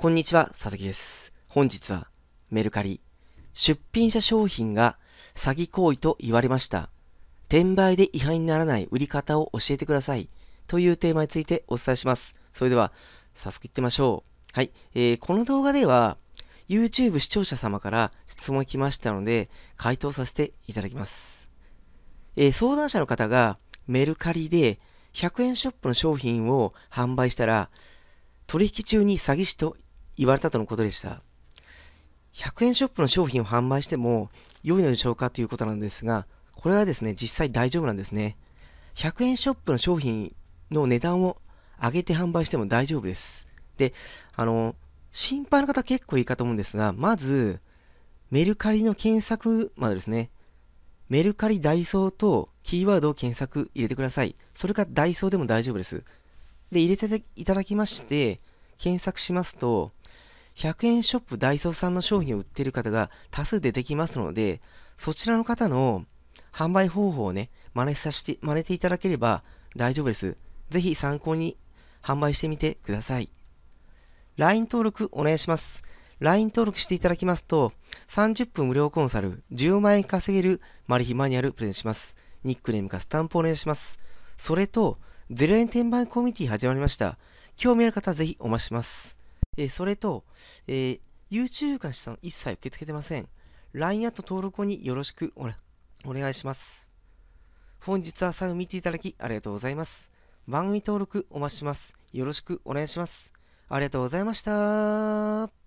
こんにちは、佐々木です。本日はメルカリ。出品者商品が詐欺行為と言われました。転売で違反にならない売り方を教えてください。というテーマについてお伝えします。それでは、早速いってみましょう。はい。えー、この動画では、YouTube 視聴者様から質問来ましたので、回答させていただきます。えー、相談者の方がメルカリで100円ショップの商品を販売したら、取引中に詐欺師と言われたとのことでした。100円ショップの商品を販売しても良いのでしょうかということなんですが、これはですね、実際大丈夫なんですね。100円ショップの商品の値段を上げて販売しても大丈夫です。で、あの、心配な方結構いいかと思うんですが、まず、メルカリの検索でですね。メルカリダイソーとキーワードを検索入れてください。それかダイソーでも大丈夫です。で、入れていただきまして、検索しますと、100円ショップダイソーさんの商品を売ってる方が多数出てきますので、そちらの方の販売方法をね、真似させて、真似ていただければ大丈夫です。ぜひ参考に販売してみてください。LINE 登録お願いします。LINE 登録していただきますと、30分無料コンサル、10万円稼げるマリヒマニュアルプレゼンします。ニックネームかスタンプお願いします。それと、0円転売コミュニティ始まりました。興味ある方はぜひお待ちします。えそれと、え YouTube から資産一切受け付けてません。LINE アット登録後によろしくおお願いします。本日は最後見ていただきありがとうございます。番組登録お待ちします。よろしくお願いします。ありがとうございました。